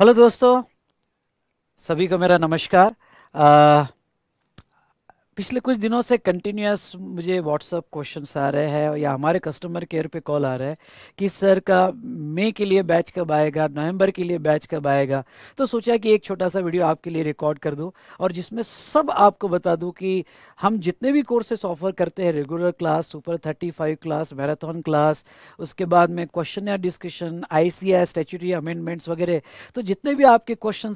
Hello दोस्तों सभी को मेरा नमस्कार आ, पिछले कुछ दिनों से कंटिन्यूस मुझे व्हाट्सअप क्वेश्चन आ रहे हैं या हमारे कस्टमर केयर पे कॉल आ रहा है कि सर का मई के लिए बैच कब आएगा नवंबर के लिए बैच कब आएगा तो सोचा कि एक छोटा सा वीडियो आपके लिए रिकॉर्ड कर दूं और जिसमें सब आपको बता दूं कि हम जितने भी कोर्सेस ऑफर करते हैं regular class super thirty class marathon class उसके बाद में क्वेश्चन या discussion I C I amendments वगैरह तो जितने भी आपके क्वेश्चन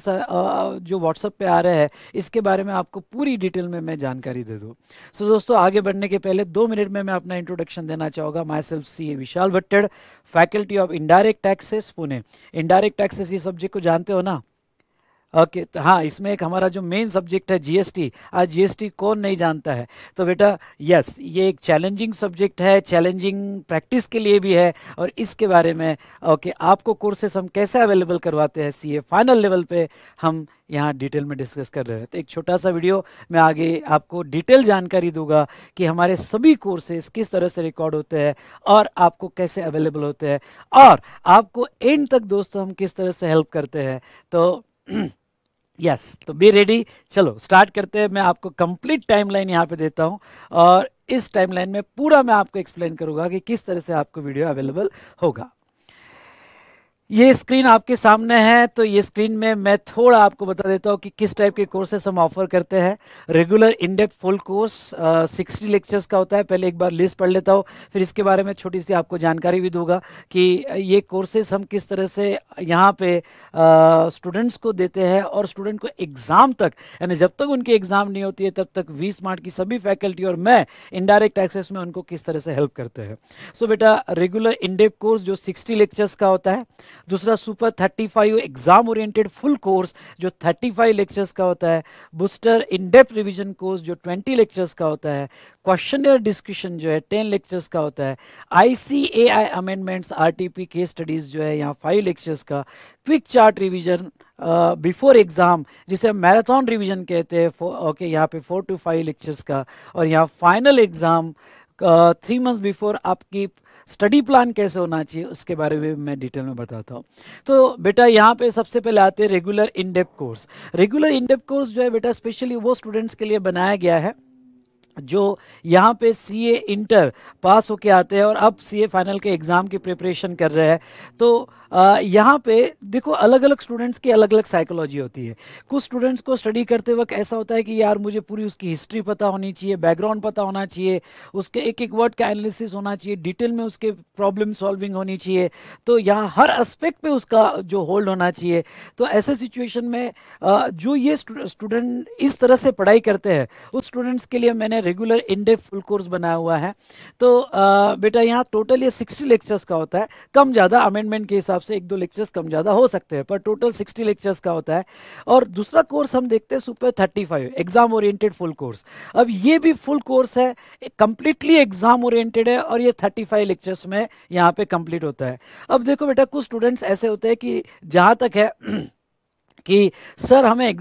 जो व्हाट्सअप पर आ रहे हैं इसके बारे में आपको पूरी डिटेल में मैं जानकारी जानकारी दे दो सो so, दोस्तों आगे बढ़ने के पहले दो मिनट में मैं अपना इंट्रोडक्शन देना चाहूंगा myself C Vishal Bhattad faculty of indirect taxes Pune indirect taxes ये सब्जेक्ट को जानते हो ना ओके तो हाँ इसमें एक हमारा जो मेन सब्जेक्ट है जीएसटी आज जीएसटी कौन नहीं जानता है तो बेटा यस ये एक चैलेंजिंग सब्जेक्ट है चैलेंजिंग प्रैक्टिस के लिए भी है और इसके बारे में ओके आपको कोर्सेस हम कैसे अवेलेबल करवाते हैं सीए फाइनल लेवल पे हम यहाँ डिटेल में डिस्कस कर रहे हैं तो एक छोटा सा वीडियो मैं आगे आपको डिटेल जानकारी दूंगा कि हमारे सभी कोर्सेज किस तरह से रिकॉर्ड होते हैं और आपको कैसे अवेलेबल होते हैं और आपको एंड तक दोस्तों हम किस तरह से हेल्प करते हैं तो यस तो बी रेडी चलो स्टार्ट करते हैं मैं आपको कंप्लीट टाइमलाइन यहाँ पे देता हूँ और इस टाइमलाइन में पूरा मैं आपको एक्सप्लेन करूँगा कि किस तरह से आपको वीडियो अवेलेबल होगा ये स्क्रीन आपके सामने है तो ये स्क्रीन में मैं थोड़ा आपको बता देता हूँ कि किस टाइप के कोर्सेस हम ऑफर करते हैं regular in depth full course sixty lectures का होता है पहले एक बार लिस्ट पढ़ लेता हूँ फिर इसके बारे में छोटी सी आपको जानकारी भी दूंगा कि ये कोर्सेस हम किस तरह से यहाँ पे स्टूडेंट्स को देते हैं और स्टूडेंट को एग्ज़ाम तक यानी जब तक उनकी एग्ज़ाम नहीं होती है तब तक वी स्मार्ट की सभी फैकल्टी और मैं इनडायरेक्ट एक्सेस में उनको किस तरह से हेल्प करते हैं सो so, बेटा रेगुलर इनडेप कोर्स जो सिक्सटी लेक्चर्स का होता है दूसरा super thirty five exam oriented full course जो थर्टी फाइव लेक्चर्स का होता है booster in depth revision course जो ट्वेंटी लेक्चर्स का होता है क्वेश्चन डिस्कशन जो है टेन लेक्चर्स का होता है I C A I amendments R T P के स्टडीज़ जो है यहाँ फाइव लेक्चर्स का quick chart revision before exam जिसे हम मैराथन रिविजन कहते हैं ओके यहाँ पे फोर टू फाइव लेक्चर्स का और यहाँ final exam three months before आपकी स्टडी प्लान कैसे होना चाहिए उसके बारे में मैं डिटेल में बताता हूँ तो बेटा यहाँ पे सबसे पहले आते हैं regular in depth course regular in depth course जो है बेटा स्पेशली वो स्टूडेंट्स के लिए बनाया गया है जो यहाँ पे सीए इंटर पास होके आते हैं और अब सीए फाइनल के एग्ज़ाम की प्रिपरेशन कर रहे हैं तो यहाँ पे देखो अलग अलग स्टूडेंट्स की अलग अलग साइकोलॉजी होती है कुछ स्टूडेंट्स को स्टडी करते वक्त ऐसा होता है कि यार मुझे पूरी उसकी हिस्ट्री पता होनी चाहिए बैकग्राउंड पता होना चाहिए उसके एक एक वर्ड का एनालिसिस होना चाहिए डिटेल में उसके प्रॉब्लम सॉल्विंग होनी चाहिए तो यहाँ हर एस्पेक्ट पे उसका जो होल्ड होना चाहिए तो ऐसे सिचुएशन में जो ये स्टूडेंट इस तरह से पढ़ाई करते हैं उस स्टूडेंट्स के लिए मैंने रेगुलर इन डे फुल कोर्स बनाया हुआ है तो आ, बेटा यहाँ टोटल ये सिक्सटी लेक्चर्स का होता है कम ज़्यादा अमेंडमेंट के हिसाब से एक दो लेक्चर्स कम ज़्यादा हो सकते हैं पर टोटल सिक्सटी लेक्चर्स का होता है और दूसरा कोर्स हम देखते हैं super thirty five exam oriented full course अब ये भी फुल कोर्स है कम्प्लीटली एग्जाम ओरिएंटेड है और ये थर्टी फाइव लेक्चर्स में यहाँ पे कंप्लीट होता है अब देखो बेटा कुछ स्टूडेंट्स ऐसे होते हैं कि जहाँ तक है कि सर हमें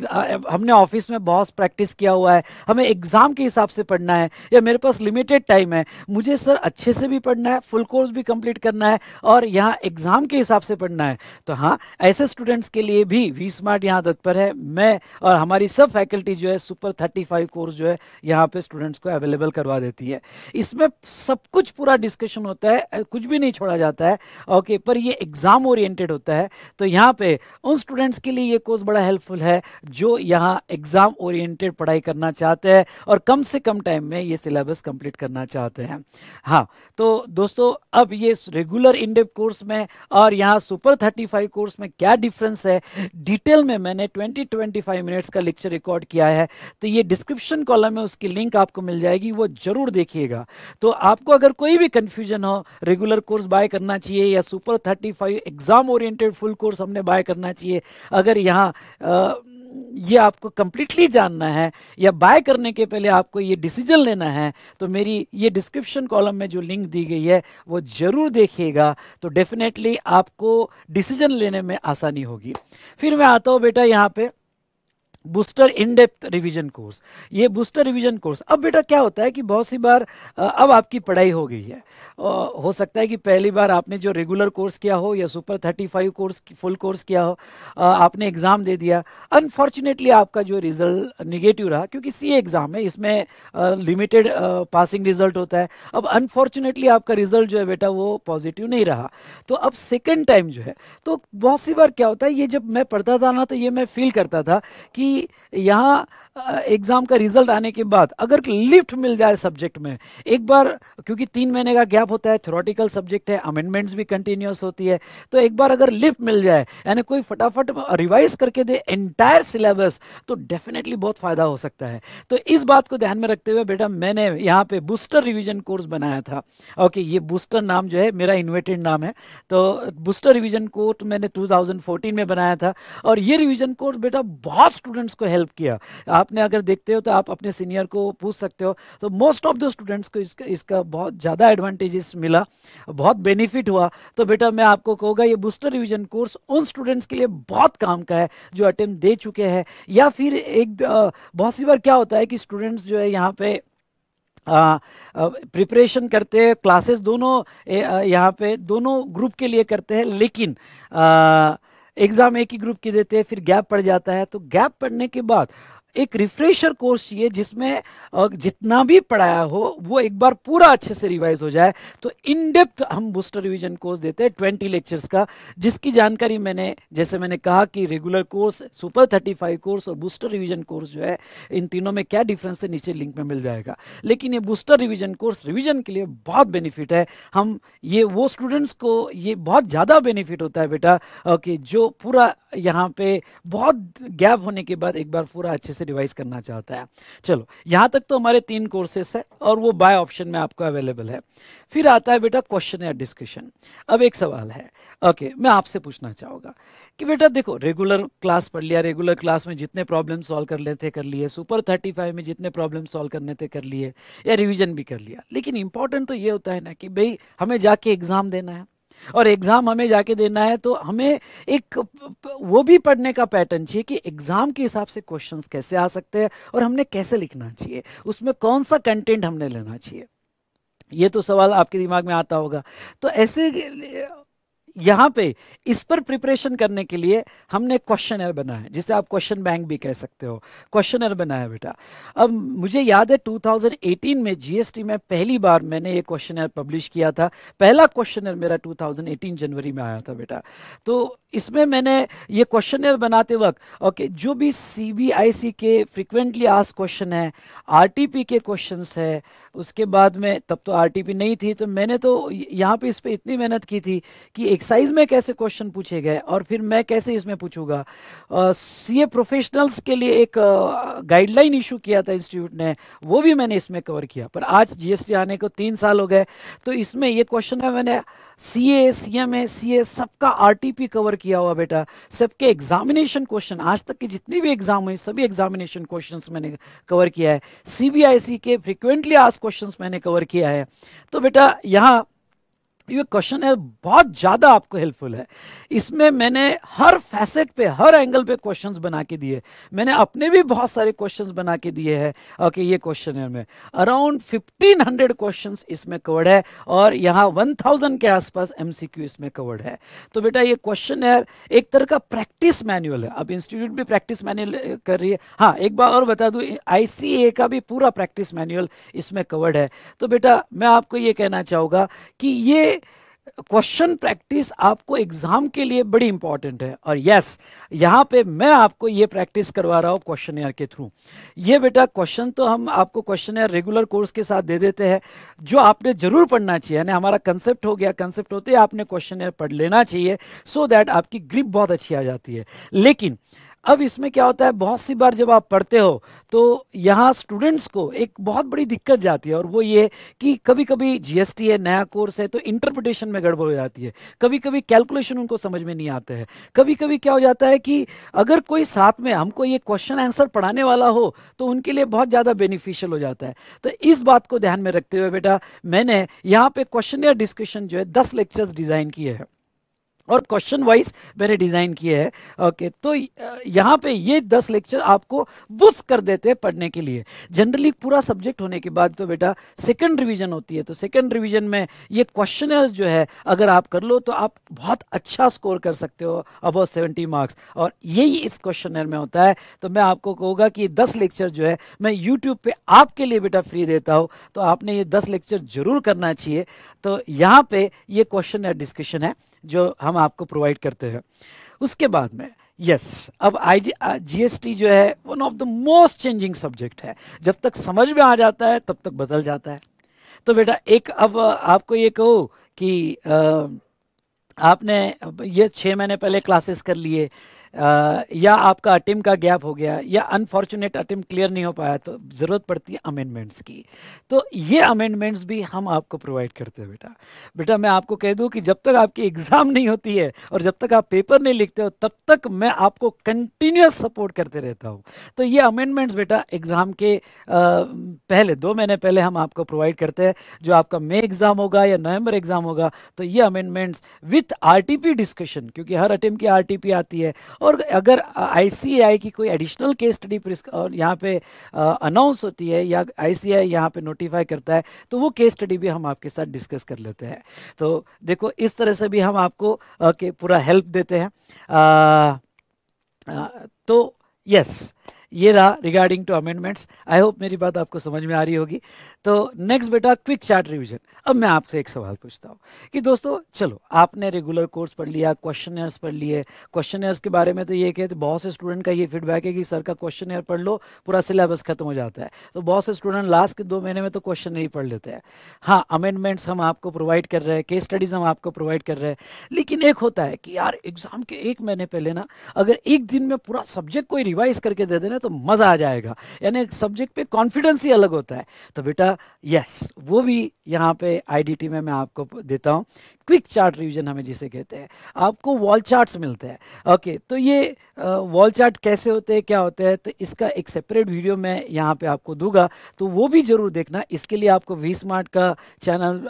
हमने ऑफिस में बहुत प्रैक्टिस किया हुआ है हमें एग्ज़ाम के हिसाब से पढ़ना है या मेरे पास लिमिटेड टाइम है मुझे सर अच्छे से भी पढ़ना है फुल कोर्स भी कंप्लीट करना है और यहाँ एग्ज़ाम के हिसाब से पढ़ना है तो हाँ ऐसे स्टूडेंट्स के लिए भी वी स्मार्ट यहाँ तत्पर है मैं और हमारी सब फैकल्टी जो है सुपर थर्टी फाइव कोर्स जो है यहाँ पे स्टूडेंट्स को अवेलेबल करवा देती है इसमें सब कुछ पूरा डिस्कशन होता है कुछ भी नहीं छोड़ा जाता है ओके पर ये एग्ज़ाम ओरिएंटेड होता है तो यहाँ पे उन स्टूडेंट्स के लिए ये कोर्स बड़ा हेल्पफुल है जो यहाँ एग्ज़ाम ओरिएंटेड पढ़ाई करना चाहते हैं और कम से कम टाइम में ये सिलेबस कंप्लीट करना चाहते हैं हाँ तो दोस्तों अब ये रेगुलर इंडेप कोर्स में और यहाँ सुपर 35 कोर्स में क्या डिफरेंस है डिटेल में मैंने 20-25 मिनट्स का लेक्चर रिकॉर्ड किया है तो ये डिस्क्रिप्शन कॉलम में उसकी लिंक आपको मिल जाएगी वो ज़रूर देखिएगा तो आपको अगर कोई भी कन्फ्यूजन हो रेगुलर कोर्स बाय करना चाहिए या super thirty exam oriented full course हमने बाय करना चाहिए अगर यहाँ हाँ ये आपको कम्प्लीटली जानना है या बाय करने के पहले आपको ये डिसीजन लेना है तो मेरी ये डिस्क्रिप्शन कॉलम में जो लिंक दी गई है वो ज़रूर देखिएगा तो डेफिनेटली आपको डिसीजन लेने में आसानी होगी फिर मैं आता हूँ बेटा यहाँ पे booster in depth revision course ये बूस्टर रिवीजन कोर्स अब बेटा क्या होता है कि बहुत सी बार अब आपकी पढ़ाई हो गई है हो सकता है कि पहली बार आपने जो रेगुलर कोर्स किया हो या super thirty five course full course किया हो आपने एग्ज़ाम दे दिया अनफॉर्चुनेटली आपका जो रिज़ल्ट निगेटिव रहा क्योंकि सी एग्ज़ाम है इसमें लिमिटेड पासिंग रिजल्ट होता है अब अनफॉर्चुनेटली आपका रिजल्ट जो है बेटा वो पॉजिटिव नहीं रहा तो अब सेकेंड टाइम जो है तो बहुत सी बार क्या होता है ये जब मैं पढ़ता था ना तो ये मैं फील करता था कि यहाँ एग्ज़ाम का रिजल्ट आने के बाद अगर लिफ्ट मिल जाए सब्जेक्ट में एक बार क्योंकि तीन महीने का गैप होता है थ्योरेटिकल सब्जेक्ट है अमेंडमेंट्स भी कंटिन्यूस होती है तो एक बार अगर लिफ्ट मिल जाए यानी कोई फटाफट रिवाइज करके दे एंटायर सिलेबस तो डेफिनेटली बहुत फ़ायदा हो सकता है तो इस बात को ध्यान में रखते हुए बेटा मैंने यहाँ पे बूस्टर रिविजन कोर्स बनाया था ओके ये बूस्टर नाम जो है मेरा इन्वेटेड नाम है तो बूस्टर रिविजन कोर्स मैंने टू में बनाया था और ये रिविजन कोर्स बेटा बहुत स्टूडेंट्स को हेल्प किया आपने अगर देखते हो तो आप अपने सीनियर को पूछ सकते हो तो मोस्ट ऑफ द स्टूडेंट्स को इसका इसका बहुत ज़्यादा एडवांटेजेस मिला बहुत बेनिफिट हुआ तो बेटा मैं आपको कहूँगा ये बूस्टर रिविजन कोर्स उन स्टूडेंट्स के लिए बहुत काम का है जो अटेम्प्ट दे चुके हैं या फिर एक बहुत सी बार क्या होता है कि स्टूडेंट्स जो है यहाँ पे प्रिपरेशन करते हैं क्लासेस दोनों यहाँ पे दोनों ग्रुप के लिए करते हैं लेकिन एग्ज़ाम एक ही ग्रुप की देते हैं फिर गैप पड़ जाता है तो गैप पड़ने के बाद एक रिफ्रेशर कोर्स चाहिए जिसमें जितना भी पढ़ाया हो वो एक बार पूरा अच्छे से रिवाइज हो जाए तो इन डेप्थ हम बूस्टर रिविजन कोर्स देते हैं ट्वेंटी लेक्चर्स का जिसकी जानकारी मैंने जैसे मैंने कहा कि regular course super thirty five course और बूस्टर रिविजन कोर्स जो है इन तीनों में क्या डिफरेंस है नीचे लिंक में मिल जाएगा लेकिन ये बूस्टर रिविजन कोर्स रिविजन के लिए बहुत बेनिफिट है हम ये वो स्टूडेंट्स को ये बहुत ज़्यादा बेनिफिट होता है बेटा कि जो पूरा यहाँ पे बहुत गैप होने के बाद एक बार पूरा अच्छे से से रिवाइज करना चाहता है चलो यहाँ तक तो हमारे तीन कोर्सेस है और वो बाय ऑप्शन में आपको अवेलेबल है फिर आता है बेटा क्वेश्चन या डिस्कशन अब एक सवाल है ओके okay, मैं आपसे पूछना चाहूंगा कि बेटा देखो रेगुलर क्लास पढ़ लिया रेगुलर क्लास में जितने प्रॉब्लम सॉल्व कर लेते कर लिए सुपर थर्टी फाइव में जितने प्रॉब्लम सॉल्व करने थे कर लिए या रिविजन भी कर लिया लेकिन इंपॉर्टेंट तो ये होता है ना कि भाई हमें जाके एग्जाम देना है और एग्ज़ाम हमें जाके देना है तो हमें एक वो भी पढ़ने का पैटर्न चाहिए कि एग्ज़ाम के हिसाब से क्वेश्चन कैसे आ सकते हैं और हमने कैसे लिखना चाहिए उसमें कौन सा कंटेंट हमने लेना चाहिए ये तो सवाल आपके दिमाग में आता होगा तो ऐसे यहां पे इस पर प्रिपरेशन करने के लिए हमने क्वेश्चन बनाया है जिसे आप क्वेश्चन बैंक भी कह सकते हो क्वेश्चन एयर बनाया बेटा अब मुझे याद है 2018 में जीएसटी में पहली बार मैंने ये एयर पब्लिश किया था पहला एयर मेरा 2018 जनवरी में आया था बेटा तो इसमें मैंने ये एयर बनाते वक्त ओके जो भी सी के फ्रिक्वेंटली आज क्वेश्चन है आर के क्वेश्चन है उसके बाद में तब तो आर नहीं थी तो मैंने तो यहाँ पे इस पर इतनी मेहनत की थी कि एक एक्सरसाइज में कैसे क्वेश्चन पूछे गए और फिर मैं कैसे इसमें पूछूंगा सीए प्रोफेशनल्स के लिए एक गाइडलाइन इशू किया था इंस्टीट्यूट ने वो भी मैंने इसमें कवर किया पर आज जीएसटी आने को तीन साल हो गए तो इसमें ये क्वेश्चन है मैंने सी ए सी एम ए सी ए सबका आर टी पी कवर किया हुआ बेटा सबके एग्जामिनेशन क्वेश्चन आज तक के जितने भी एग्जाम हुए सभी एग्जामिनेशन क्वेश्चन मैंने कवर किया है सी बी आई सी के फ्रिक्वेंटली आज क्वेश्चन मैंने कवर किया है तो बेटा यहाँ ये क्वेश्चन है बहुत ज़्यादा आपको हेल्पफुल है इसमें मैंने हर फैसेट पे हर एंगल पे क्वेश्चंस बना के दिए मैंने अपने भी बहुत सारे क्वेश्चंस बना के दिए हैं ओके ये क्वेश्चन में अराउंड 1500 क्वेश्चंस इसमें कवर्ड है और यहाँ 1000 के आसपास एमसीक्यू इसमें कवर्ड है तो बेटा ये क्वेश्चन है एक तरह का प्रैक्टिस मैनुअल है अब इंस्टीट्यूट भी प्रैक्टिस मैनुअल कर रही है हाँ एक बार और बता दूँ आई का भी पूरा प्रैक्टिस मैनुअल इसमें कवर्ड है तो बेटा मैं आपको ये कहना चाहूँगा कि ये क्वेश्चन प्रैक्टिस आपको एग्जाम के लिए बड़ी इंपॉर्टेंट है और यस यहां पे मैं आपको ये प्रैक्टिस करवा रहा हूं क्वेश्चन एयर के थ्रू ये बेटा क्वेश्चन तो हम आपको क्वेश्चन एयर रेगुलर कोर्स के साथ दे देते हैं जो आपने जरूर पढ़ना चाहिए यानी हमारा कंसेप्ट हो गया कंसेप्ट होते आपने क्वेश्चन एयर पढ़ लेना चाहिए सो so दैट आपकी ग्रिप बहुत अच्छी आ जाती है लेकिन अब इसमें क्या होता है बहुत सी बार जब आप पढ़ते हो तो यहाँ स्टूडेंट्स को एक बहुत बड़ी दिक्कत जाती है और वो ये कि कभी कभी जीएसटी है नया कोर्स है तो इंटरप्रिटेशन में गड़बड़ हो जाती है कभी कभी कैलकुलेशन उनको समझ में नहीं आते हैं कभी कभी क्या हो जाता है कि अगर कोई साथ में हमको ये क्वेश्चन आंसर पढ़ाने वाला हो तो उनके लिए बहुत ज़्यादा बेनिफिशियल हो जाता है तो इस बात को ध्यान में रखते हुए बेटा मैंने यहाँ पे क्वेश्चन या डिस्कशन जो है दस लेक्चर्स डिज़ाइन किए हैं और क्वेश्चन वाइज मैंने डिज़ाइन किए हैं ओके तो यहाँ पे ये दस लेक्चर आपको बुस कर देते हैं पढ़ने के लिए जनरली पूरा सब्जेक्ट होने के बाद तो बेटा सेकंड रिवीजन होती है तो सेकंड रिवीजन में ये क्वेश्चन जो है अगर आप कर लो तो आप बहुत अच्छा स्कोर कर सकते हो अबाउट सेवेंटी मार्क्स और यही इस क्वेश्चनर में होता है तो मैं आपको कहूँगा कि दस लेक्चर जो है मैं यूट्यूब पर आपके लिए बेटा फ्री देता हूँ तो आपने ये दस लेक्चर जरूर करना चाहिए तो यहाँ पर ये क्वेश्चन डिस्कशन है जो हम आपको प्रोवाइड करते हैं उसके बाद में यस yes, अब आई जीएसटी जो है one of the most changing subject है जब तक समझ में आ जाता है तब तक बदल जाता है तो बेटा एक अब आपको ये कहो कि आ, आपने ये छः महीने पहले क्लासेस कर लिए या आपका अटेम्प का गैप हो गया या अनफॉर्चुनेट अटेम्प क्लियर नहीं हो पाया तो ज़रूरत पड़ती है अमेंडमेंट्स की तो ये अमेंडमेंट्स भी हम आपको प्रोवाइड करते हैं बेटा बेटा मैं आपको कह दूँ कि जब तक आपकी एग्ज़ाम नहीं होती है और जब तक आप पेपर नहीं लिखते हो तब तक मैं आपको कंटिन्यूस सपोर्ट करते रहता हूँ तो ये अमेंडमेंट्स बेटा एग्ज़ाम के पहले दो महीने पहले हम आपको प्रोवाइड करते हैं जो आपका मे एग्ज़ाम होगा या नवंबर एग्ज़ाम होगा तो ये अमेंडमेंट्स विथ आर डिस्कशन क्योंकि हर अटेम्प की आर आती है और अगर आईसीएआई की कोई एडिशनल केस स्टडी यहाँ पे अनाउंस होती है या आई यहाँ पे नोटिफाई करता है तो वो केस स्टडी भी हम आपके साथ डिस्कस कर लेते हैं तो देखो इस तरह से भी हम आपको के पूरा हेल्प देते हैं आ, आ, तो यस ये रहा regarding to amendments I hope मेरी बात आपको समझ में आ रही होगी तो नेक्स्ट बेटा क्विक चार्ट रिवीजन अब मैं आपसे एक सवाल पूछता हूँ कि दोस्तों चलो आपने रेगुलर कोर्स पढ़ लिया एयर्स पढ़ लिए एयर्स के बारे में तो ये कहते तो बहुत से स्टूडेंट का ये फीडबैक है कि सर का क्वेश्चन पढ़ लो पूरा सिलेबस खत्म हो जाता है तो बहुत से स्टूडेंट लास्ट के दो महीने में तो क्वेश्चन नहीं पढ़ लेते हैं हाँ अमेंडमेंट्स हम आपको प्रोवाइड कर रहे हैं केस स्टडीज हम आपको प्रोवाइड कर रहे हैं लेकिन एक होता है कि यार एग्जाम के एक महीने पहले ना अगर एक दिन में पूरा सब्जेक्ट कोई रिवाइज करके दे देना तो मज़ा आ जाएगा यानी सब्जेक्ट पे कॉन्फिडेंस ही अलग होता है तो बेटा यस yes, वो भी यहाँ पे आईडीटी में मैं आपको देता हूँ क्विक चार्ट रिवीजन हमें जिसे कहते हैं आपको वॉल चार्ट्स मिलते हैं ओके okay, तो ये वॉल चार्ट कैसे होते हैं क्या होते हैं तो इसका एक सेपरेट वीडियो मैं यहाँ पे आपको दूंगा तो वो भी ज़रूर देखना इसके लिए आपको वी स्मार्ट का चैनल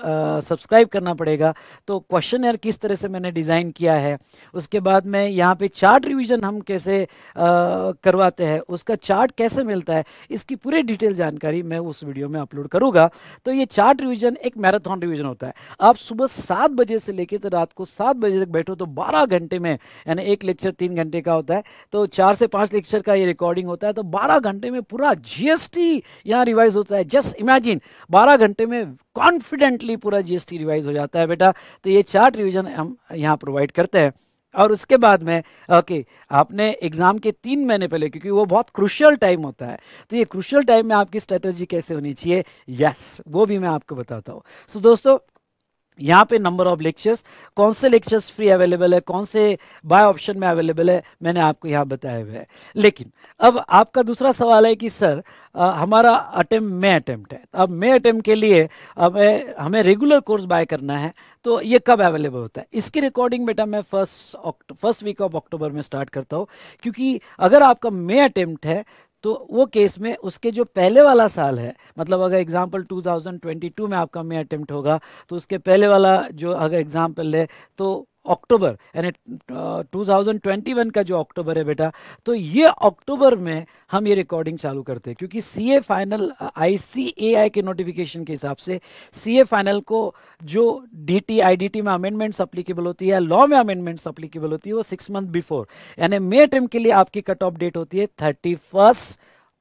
सब्सक्राइब करना पड़ेगा तो क्वेश्चन किस तरह से मैंने डिज़ाइन किया है उसके बाद में यहाँ पर चार्ट रिविज़न हम कैसे आ, करवाते हैं उसका चार्ट कैसे मिलता है इसकी पूरी डिटेल जानकारी मैं उस वीडियो में अपलोड करूँगा तो ये चार्ट रिविज़न एक मैराथन रिविज़न होता है आप सुबह सात बजे से लेकर तो रात को सात बजे तक बैठो तो बारह घंटे में यानी एक लेक्चर तीन घंटे का होता है तो चार से पाँच लेक्चर का ये रिकॉर्डिंग होता है तो बारह घंटे में पूरा जीएसटी यहाँ रिवाइज होता है जस्ट इमेजिन बारह घंटे में कॉन्फिडेंटली पूरा जीएसटी रिवाइज हो जाता है बेटा तो ये चार्ट रिविज़न हम यहाँ प्रोवाइड करते हैं और उसके बाद में ओके आपने एग्ज़ाम के तीन महीने पहले क्योंकि वो बहुत क्रुशियल टाइम होता है तो ये क्रुशियल टाइम में आपकी स्ट्रेटजी कैसे होनी चाहिए यस वो भी मैं आपको बताता हूँ सो so, दोस्तों यहाँ पे नंबर ऑफ लेक्चर्स कौन से लेक्चर्स फ्री अवेलेबल है कौन से बाय ऑप्शन में अवेलेबल है मैंने आपको यहाँ बताया हुआ है लेकिन अब आपका दूसरा सवाल है कि सर आ, हमारा अटेम्प में अटेम्प्ट है अब में अटेम्प्ट के लिए अब हमें रेगुलर कोर्स बाय करना है तो ये कब अवेलेबल होता है इसकी रिकॉर्डिंग बेटा मैं first first week of October में स्टार्ट करता हूँ क्योंकि अगर आपका मे अटेम्प्ट है तो वो केस में उसके जो पहले वाला साल है मतलब अगर एग्जाम्पल 2022 में आपका मे अटैम्प्ट होगा तो उसके पहले वाला जो अगर एग्ज़ाम्पल है तो अक्टूबर यानी टू थाउजेंड ट्वेंटी वन का जो अक्टूबर है बेटा तो ये अक्टूबर में हम ये रिकॉर्डिंग चालू करते हैं क्योंकि सी A final I C A आई के नोटिफिकेशन के हिसाब से सी ए फाइनल को जो D T I D T में अमेंडमेंट्स अप्लीकेबल होती है लॉ में अमेंडमेंट्स अप्लीकेबल होती है वो सिक्स मंथ बिफोर यानी मे टर्म के लिए आपकी कट ऑफ डेट होती है thirty first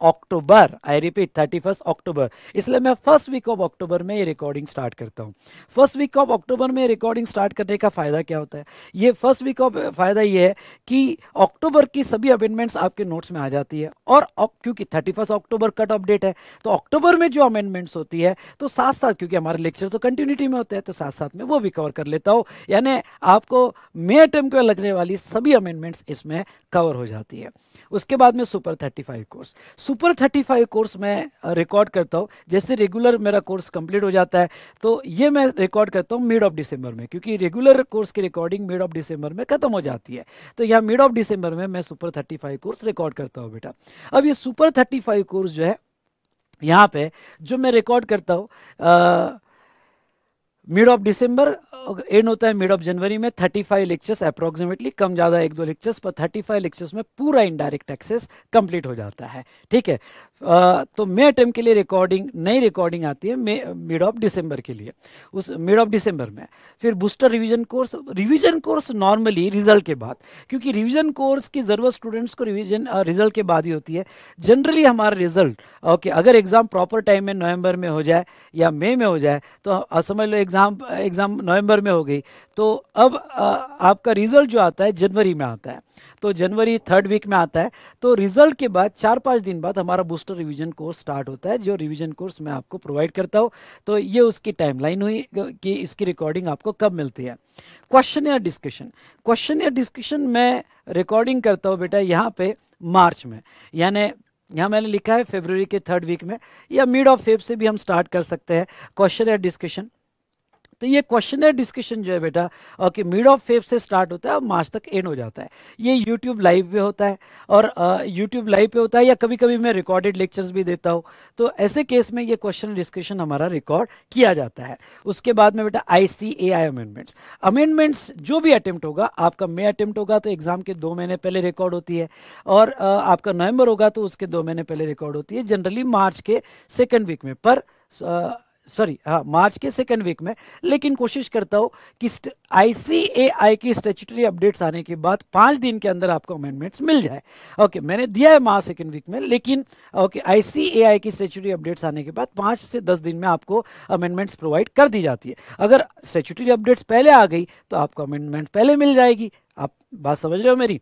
October I repeat thirty first October इसलिए मैं फर्स्ट वीक ऑफ अक्टूबर में ये रिकॉर्डिंग स्टार्ट करता हूँ फर्स्ट वीक ऑफ अक्टूबर में रिकॉर्डिंग स्टार्ट करने का फ़ायदा क्या होता है ये फर्स्ट वीक ऑफ फ़ायदा ये है कि अक्टूबर की सभी अमेंडमेंट्स आपके नोट्स में आ जाती है और क्योंकि थर्टी अक्टूबर कट अपडेट है तो अक्टूबर में जो अमेंडमेंट्स होती है तो साथ साथ क्योंकि हमारे लेक्चर तो कंटिन्यूटी में होते हैं तो साथ साथ में वो भी कवर कर लेता हूँ यानी आपको मे अटेम पर लगने वाली सभी अमेंडमेंट्स इसमें कवर हो जाती है उसके बाद में super thirty course super thirty five course मैं रिकॉर्ड करता हूँ जैसे रेगुलर मेरा कोर्स कंप्लीट हो जाता है तो ये मैं रिकॉर्ड करता हूँ मिड ऑफ दिसंबर में क्योंकि रेगुलर कोर्स की रिकॉर्डिंग मिड ऑफ दिसंबर में ख़त्म हो जाती है तो यहाँ मिड ऑफ दिसंबर में मैं super thirty five course record करता हूँ बेटा अब ये सुपर थर्टी फाइव कोर्स जो है यहाँ पे जो मैं रिकॉर्ड करता हूँ मिड ऑफ डिसम्बर एंड होता है मिड ऑफ जनवरी में 35 लेक्चर्स अप्रोक्सीमेटली कम ज़्यादा एक दो लेक्चर्स पर 35 लेक्चर्स में पूरा इनडायरेक्ट एक्सेस कंप्लीट हो जाता है ठीक है तो मे टाइम के लिए रिकॉर्डिंग नई रिकॉर्डिंग आती है मे मिड ऑफ डिसम्बर के लिए उस मिड ऑफ डिसम्बर में फिर booster revision course revision course normally result के बाद क्योंकि रिविज़न कोर्स की ज़रूरत स्टूडेंट्स को रिविजन रिजल्ट के बाद ही होती है जनरली हमारा रिजल्ट ओके अगर एग्ज़ाम प्रॉपर टाइम में नवंबर में हो जाए या मई में हो जाए तो समझ लो एग्ज़ाम एग्ज़ाम नवंबर में हो गई तो अब आ, आपका रिजल्ट जो आता है जनवरी में आता है तो जनवरी थर्ड वीक में आता है तो रिजल्ट के बाद चार पाँच दिन बाद हमारा बूस्टर रिविजन कोर्स स्टार्ट होता है जो रिविजन कोर्स मैं आपको प्रोवाइड करता हूँ तो ये उसकी टाइमलाइन हुई कि इसकी रिकॉर्डिंग आपको कब मिलती है क्वेश्चन या डिस्कशन क्वेश्चन या डिस्कशन मैं रिकॉर्डिंग करता हूँ बेटा यहाँ पे मार्च में यानी यहाँ मैंने लिखा है फेबररी के थर्ड वीक में या मिड ऑफ फेब से भी हम स्टार्ट कर सकते हैं क्वेश्चन या डिस्कशन सकते तो हैं ये क्वेश्चनर डिस्कशन जो है बेटा कि मिड ऑफ फेफ से स्टार्ट होता है और मार्च तक एंड हो जाता है ये यूट्यूब लाइव पे होता है और यूट्यूब लाइव पे होता है या कभी कभी मैं रिकॉर्डेड लेक्चर्स भी देता हूँ तो ऐसे केस में ये क्वेश्चन डिस्कशन हमारा रिकॉर्ड किया जाता है उसके बाद में बेटा आई C A I amendments amendments जो भी अटैम्प्ट होगा आपका मे अटैम्प्ट होगा तो एग्जाम के दो महीने पहले रिकॉर्ड होती है और आपका नवंबर होगा तो उसके दो महीने पहले रिकॉर्ड होती है जनरली मार्च के सेकेंड वीक में पर सॉरी हाँ मार्च के सेकेंड वीक में लेकिन कोशिश करता हूँ कि आई सी ए आई की स्टेचुटरी अपडेट्स आने के बाद पाँच दिन के अंदर आपको अमेंडमेंट्स मिल जाए ओके मैंने दिया है मार्च सेकेंड वीक में लेकिन ओके आई सी ए आई की स्टेचुटरी अपडेट्स आने के बाद पाँच से दस दिन में आपको अमेंडमेंट्स प्रोवाइड कर दी जाती है अगर स्टेचुटरी अपडेट्स पहले आ गई तो आपको अमेंडमेंट पहले मिल जाएगी आप बात समझ रहे हो मेरी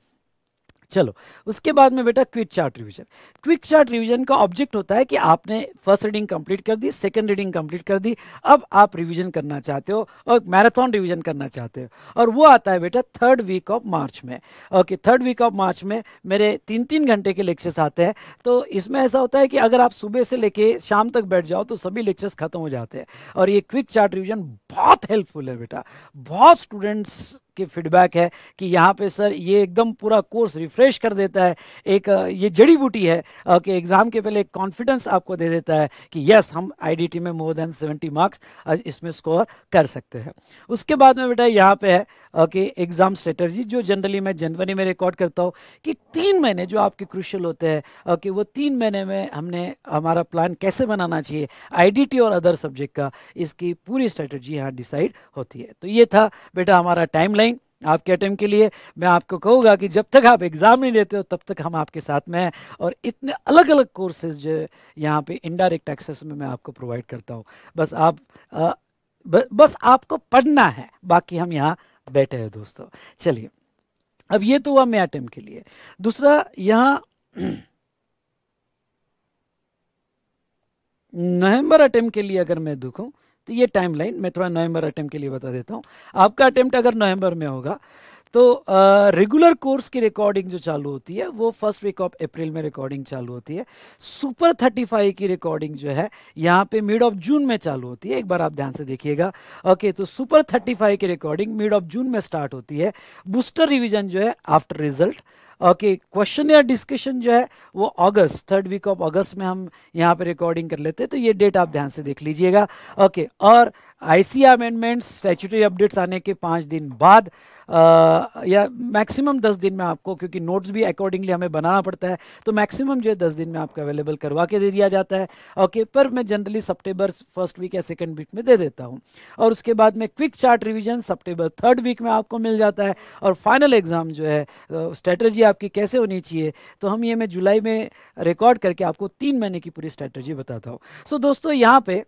चलो उसके बाद में बेटा quick chart revision quick chart revision का ऑब्जेक्ट होता है कि आपने फर्स्ट रीडिंग कंप्लीट कर दी सेकंड रीडिंग कंप्लीट कर दी अब आप रिवीजन करना चाहते हो और मैराथन रिवीजन करना चाहते हो और वो आता है बेटा थर्ड वीक ऑफ मार्च में okay third week of March में मेरे तीन तीन घंटे के लेक्चर्स आते हैं तो इसमें ऐसा होता है कि अगर आप सुबह से लेके शाम तक बैठ जाओ तो सभी लेक्चर्स खत्म हो जाते हैं और ये क्विक चार्ट रिविजन बहुत हेल्पफुल है बेटा बहुत स्टूडेंट्स के फीडबैक है कि यहाँ पे सर ये एकदम पूरा कोर्स रिफ्रेश कर देता है एक ये जड़ी बूटी है कि एग्ज़ाम के पहले एक कॉन्फिडेंस आपको दे देता है कि यस हम आईडीटी में मोर देन सेवेंटी मार्क्स इसमें स्कोर कर सकते हैं उसके बाद में बेटा यहाँ पे है ओके एग्ज़ाम स्ट्रेटर्जी जो जनरली मैं जनवरी में रिकॉर्ड करता हूँ कि तीन महीने जो आपके क्रुशल होते हैं okay, वो तीन महीने में हमने हमारा प्लान कैसे बनाना चाहिए आईडीटी और अदर सब्जेक्ट का इसकी पूरी स्ट्रेटर्जी यहाँ डिसाइड होती है तो ये था बेटा हमारा टाइम आपके अटैम के लिए मैं आपको कहूँगा कि जब तक आप एग्ज़ाम नहीं देते हो तब तक हम आपके साथ में हैं और इतने अलग अलग कोर्सेज जो यहाँ पे इनडायरेक्ट एक्सेस में मैं आपको प्रोवाइड करता हूँ बस आप आ, ब, बस आपको पढ़ना है बाकी हम यहाँ बैठे हैं दोस्तों चलिए अब ये तो हुआ म्याटम के लिए दूसरा यहां नवंबर अटेम के लिए अगर मैं देखूँ तो ये टाइमलाइन मैं थोड़ा नवंबर अटेम के लिए बता देता हूं आपका अटेम्प्ट अगर नवंबर में होगा तो रेगुलर कोर्स की रिकॉर्डिंग जो चालू होती है वो फर्स्ट वीक ऑफ अप्रैल में रिकॉर्डिंग चालू होती है सुपर थर्टी फाइव की रिकॉर्डिंग जो है यहाँ पे मिड ऑफ जून में चालू होती है एक बार आप ध्यान से देखिएगा ओके तो सुपर थर्टी फाइव की रिकॉर्डिंग मिड ऑफ जून में स्टार्ट होती है बूस्टर रिविजन जो है आफ्टर रिजल्ट ओके क्वेश्चन या डिस्कशन जो है वो August third week of August में हम यहाँ पे रिकॉर्डिंग कर लेते हैं तो ये डेट आप ध्यान से देख लीजिएगा ओके okay, और आईसी अमेंडमेंट्स स्टैचूटरी अपडेट्स आने के पाँच दिन बाद या मैक्सिमम दस दिन में आपको क्योंकि नोट्स भी अकॉर्डिंगली हमें बनाना पड़ता है तो मैक्सिमम जो है दस दिन में आपको अवेलेबल करवा के दे दिया जाता है ओके पर मैं जनरली सप्टेबर फर्स्ट वीक या सेकेंड वीक में दे देता हूँ और उसके बाद में quick chart revision September third week में आपको मिल जाता है और फाइनल एग्ज़ाम जो है स्ट्रेटर्जी आपकी कैसे होनी चाहिए तो हम ये मैं जुलाई में रिकॉर्ड करके आपको तीन महीने की पूरी स्ट्रेटर्जी बताता हूँ सो so, दोस्तों यहाँ पर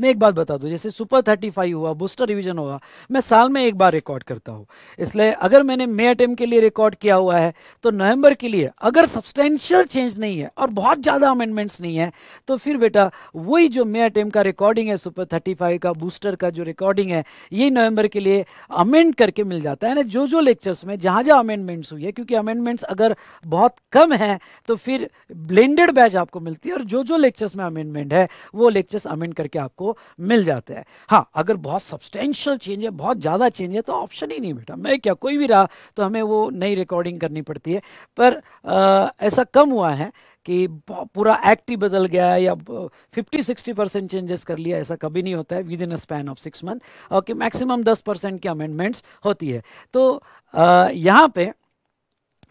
मैं एक बात बता दूं जैसे सुपर थर्टी फाइव हुआ बूस्टर रिवीजन हुआ मैं साल में एक बार रिकॉर्ड करता हूं इसलिए अगर मैंने मे अटेम के लिए रिकॉर्ड किया हुआ है तो नवंबर के लिए अगर सब्सटेंशियल चेंज नहीं है और बहुत ज़्यादा अमेंडमेंट्स नहीं है तो फिर बेटा वही जो मे अटेम का रिकॉर्डिंग है सुपर थर्टी फाइव का बूस्टर का जो रिकॉर्डिंग है यही नवंबर के लिए अमेंड करके मिल जाता है ना जो जो लेक्चर्स में जहाँ जहाँ अमेंडमेंट्स हुई है क्योंकि अमेंडमेंट्स अगर बहुत कम है तो फिर ब्लेंडेड बैच आपको मिलती है और जो जो लेक्चर्स में अमेंडमेंट है वो लेक्चर्स अमेंड करके आपको आपको मिल जाते हैं हाँ अगर बहुत सब्सटेंशियल चेंज है बहुत ज़्यादा चेंज है तो ऑप्शन ही नहीं बेटा मैं क्या कोई भी रहा तो हमें वो नई रिकॉर्डिंग करनी पड़ती है पर आ, ऐसा कम हुआ है कि पूरा एक्ट ही बदल गया है या 50 60 परसेंट चेंजेस कर लिया ऐसा कभी नहीं होता है within a span of six month और कि मैक्सिमम 10 परसेंट की अमेंडमेंट्स होती है तो यहाँ पे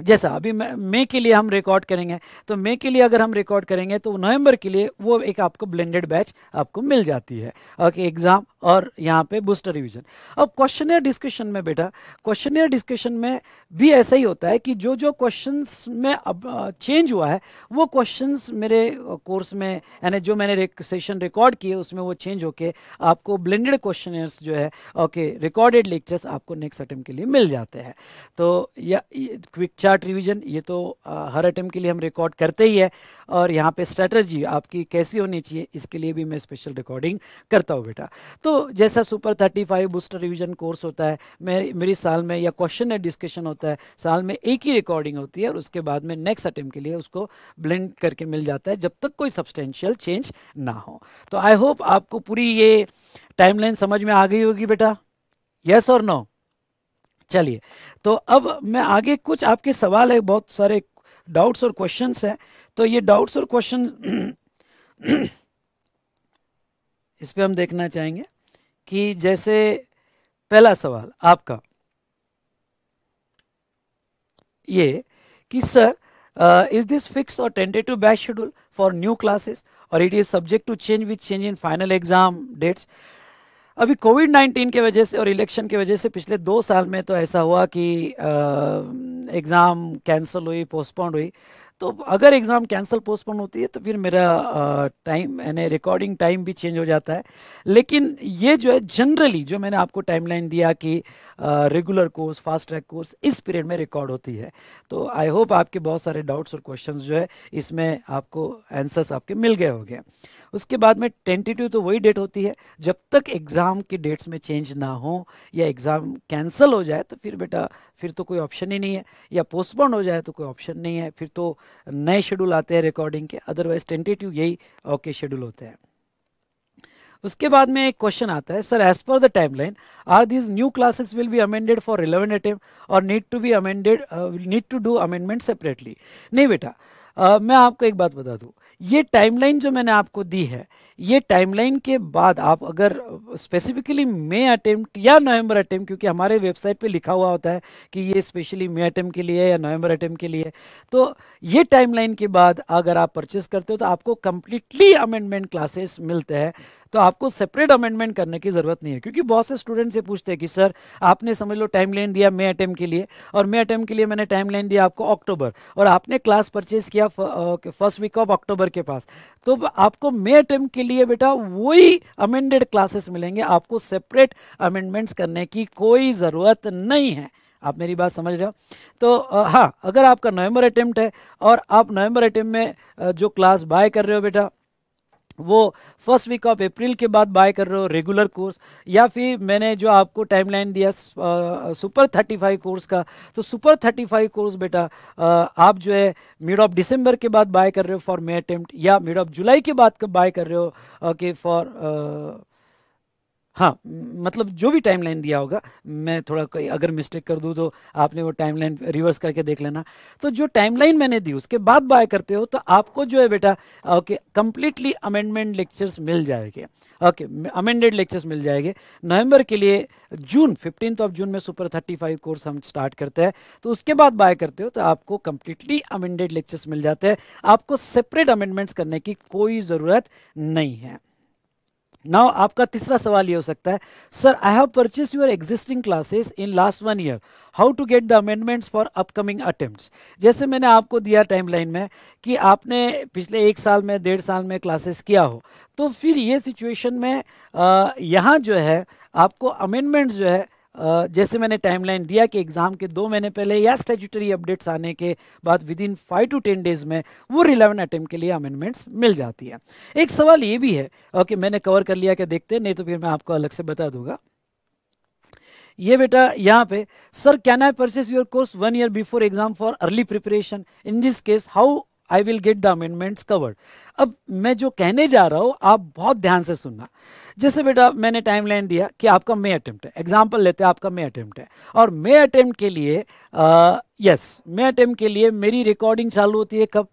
जैसा अभी मई के लिए हम रिकॉर्ड करेंगे तो मई के लिए अगर हम रिकॉर्ड करेंगे तो नवंबर के लिए वो एक आपको ब्लेंडेड बैच आपको मिल जाती है ओके एग्जाम और यहाँ पे बूस्टर रिवीजन अब क्वेश्चनर डिस्कशन में बेटा क्वेश्चनर डिस्कशन में भी ऐसा ही होता है कि जो जो क्वेश्चन में अब चेंज हुआ है वो क्वेश्चन मेरे कोर्स में यानी जो मैंने सेशन रिकॉर्ड किए उसमें वो चेंज होके आपको ब्लेंडेड क्वेश्चनर्स जो है ओके रिकॉर्डेड लेक्चर्स आपको नेक्स्ट अटेम के लिए मिल जाते हैं तो या क्विक चार्ट रिवीजन ये तो हर अटैम्प के लिए हम रिकॉर्ड करते ही है और यहाँ पे स्ट्रेटर्जी आपकी कैसी होनी चाहिए इसके लिए भी मैं स्पेशल रिकॉर्डिंग करता हूँ बेटा तो जैसा super thirty five booster revision course होता है मेरी मेरी साल में या क्वेश्चन एंड डिस्कशन होता है साल में एक ही रिकॉर्डिंग होती है और उसके बाद में नेक्स्ट अटैम्प के लिए उसको ब्लेंड करके मिल जाता है जब तक कोई सब्सटेंशियल चेंज ना हो तो आई होप आपको पूरी ये टाइमलाइन समझ में आ गई होगी बेटा यस और नो चलिए तो अब मैं आगे कुछ आपके सवाल है बहुत सारे डाउट्स और क्वेश्चंस हैं तो ये डाउट्स और क्वेश्चन इस पर हम देखना चाहेंगे कि जैसे पहला सवाल आपका ये कि सर इज दिस फिक्स और tentative batch schedule for new classes और it is subject to change with change in final exam dates अभी कोविड नाइन्टीन के वजह से और इलेक्शन की वजह से पिछले दो साल में तो ऐसा हुआ कि एग्ज़ाम कैंसिल हुई पोस्टपोन हुई तो अगर एग्ज़ाम कैंसिल पोस्टपोन होती है तो फिर मेरा टाइम यानी रिकॉर्डिंग टाइम भी चेंज हो जाता है लेकिन ये जो है जनरली जो मैंने आपको टाइमलाइन दिया कि regular course fast track course इस पीरियड में रिकॉर्ड होती है तो आई होप आपके बहुत सारे डाउट्स और क्वेश्चंस जो है इसमें आपको आंसर्स आपके मिल गए होंगे उसके बाद में टेंटेटिव तो वही डेट होती है जब तक एग्ज़ाम के डेट्स में चेंज ना हो या एग्ज़ाम कैंसिल हो जाए तो फिर बेटा फिर तो कोई ऑप्शन ही नहीं है या पोस्टपोन हो जाए तो कोई ऑप्शन नहीं है फिर तो नए शेड्यूल आते हैं रिकॉर्डिंग के अदरवाइज टेंटेटिव यही ओके शेड्यूल होते हैं उसके बाद में एक क्वेश्चन आता है sir as per the timeline are these new classes will be amended for eleven attempt और need to be amended need to do amendment separately नहीं बेटा uh, मैं आपको एक बात बता दूँ ये टाइमलाइन जो मैंने आपको दी है ये टाइमलाइन के बाद आप अगर स्पेसिफिकली मे अटेम्प्ट या नवंबर अटेम्प्ट क्योंकि हमारे वेबसाइट पे लिखा हुआ होता है कि ये स्पेशली मे अटेम्प्ट के लिए या नवंबर अटेम्प्ट के लिए तो ये टाइमलाइन के बाद अगर आप परचेस करते हो तो आपको कम्प्लीटली अमेंडमेंट क्लासेस मिलते हैं तो आपको सेपरेट अमेंडमेंट करने की ज़रूरत नहीं है क्योंकि बहुत से स्टूडेंट से पूछते हैं कि सर आपने समझ लो टाइम लाइन दिया मे अटैम्प के लिए और मे अटैम्प के लिए मैंने टाइम लाइन दिया आपको अक्टूबर और आपने क्लास परचेज किया फर्स्ट वीक ऑफ अक्टूबर के पास तो आपको मे अटैम्प के लिए बेटा वही अमेंडेड क्लासेस मिलेंगे आपको सेपरेट अमेंडमेंट्स करने की कोई ज़रूरत नहीं है आप मेरी बात समझ रहे हो तो हाँ अगर आपका नवंबर अटैम्प्ट है और आप नवंबर अटैम्प्ट में जो क्लास बाय कर रहे हो बेटा वो फर्स्ट वीक ऑफ अप्रैल के बाद बाय कर रहे हो रेगुलर कोर्स या फिर मैंने जो आपको टाइमलाइन दिया सुपर थर्टी फाइव कोर्स का तो सुपर थर्टी फाइव कोर्स बेटा आ, आप जो है मिड ऑफ दिसंबर के बाद बाय कर रहे हो फॉर मे अटेम्प्ट या मिड ऑफ जुलाई के बाद बाय कर रहे हो ओके फॉर हाँ मतलब जो भी टाइमलाइन दिया होगा मैं थोड़ा अगर मिस्टेक कर दूँ तो आपने वो टाइमलाइन रिवर्स करके देख लेना तो जो टाइमलाइन मैंने दी उसके बाद बाय करते हो तो आपको जो है बेटा ओके कंप्लीटली अमेंडमेंट लेक्चर्स मिल जाएंगे ओके अमेंडेड लेक्चर्स मिल जाएंगे नवंबर के लिए जून फिफ्टीन ऑफ जून में सुपर थर्टी फाइव कोर्स हम स्टार्ट करते हैं तो उसके बाद बाय करते हो तो आपको कंप्लीटली अमेंडेड लेक्चर्स मिल जाते हैं आपको सेपरेट अमेंडमेंट्स करने की कोई ज़रूरत नहीं है नाउ आपका तीसरा सवाल ये हो सकता है sir I have purchase your existing classes in last one year how to get the amendments for upcoming attempts जैसे मैंने आपको दिया टाइमलाइन में कि आपने पिछले एक साल में डेढ़ साल में क्लासेस किया हो तो फिर ये सिचुएशन में यहाँ जो है आपको अमेंडमेंट्स जो है जैसे मैंने टाइमलाइन दिया कि एग्ज़ाम के दो महीने पहले या स्टेचुटरी अपडेट्स आने के बाद within five to ten days में वो रिलेवेंट अटेम्प के लिए अमेंडमेंट्स मिल जाती है एक सवाल ये भी है ओके मैंने कवर कर लिया क्या देखते नहीं तो फिर मैं आपको अलग से बता दूंगा ये बेटा यहाँ पे sir can I purchase your course one year before exam for early preparation in this case how I will get the amendments covered अब मैं जो कहने जा रहा हूँ आप बहुत ध्यान से सुनना जैसे बेटा मैंने टाइम लाइन दिया कि आपका मे अटेम्प्ट है एग्जाम्पल लेते हैं आपका मे अटेम्प्ट है और मे अटेम्प्ट के लिए यस मे अटेम्प्ट के लिए मेरी रिकॉर्डिंग चालू होती है कब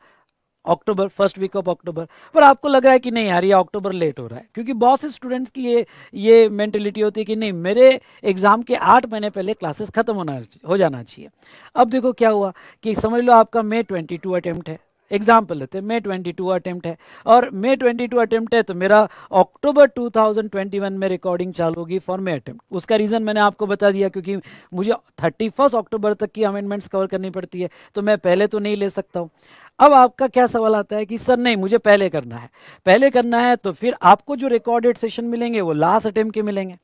October first week of October पर आपको लग रहा है कि नहीं यार ये अक्टूबर लेट हो रहा है क्योंकि बहुत से स्टूडेंट्स की ये ये मेंटेलिटी होती है कि नहीं मेरे एग्ज़ाम के आठ महीने पहले क्लासेस खत्म होना हो जाना चाहिए अब देखो क्या हुआ कि समझ लो आपका मे ट्वेंटी टू अटैम्प्ट है एग्जाम्पल लेते हैं मे ट्वेंटी टू अटैम्प्ट है और मे टू अटैम्प्ट है तो मेरा अक्टूबर 2021 में रिकॉर्डिंग चालू होगी फॉर मे अटैम्प्ट उसका रीज़न मैंने आपको बता दिया क्योंकि मुझे थर्टी अक्टूबर तक की अमेंडमेंट्स कवर करनी पड़ती है तो मैं पहले तो नहीं ले सकता हूँ अब आपका क्या सवाल आता है कि सर नहीं मुझे पहले करना है पहले करना है तो फिर आपको जो रिकॉर्डेड सेशन मिलेंगे वो लास्ट अटैम्प्ट के मिलेंगे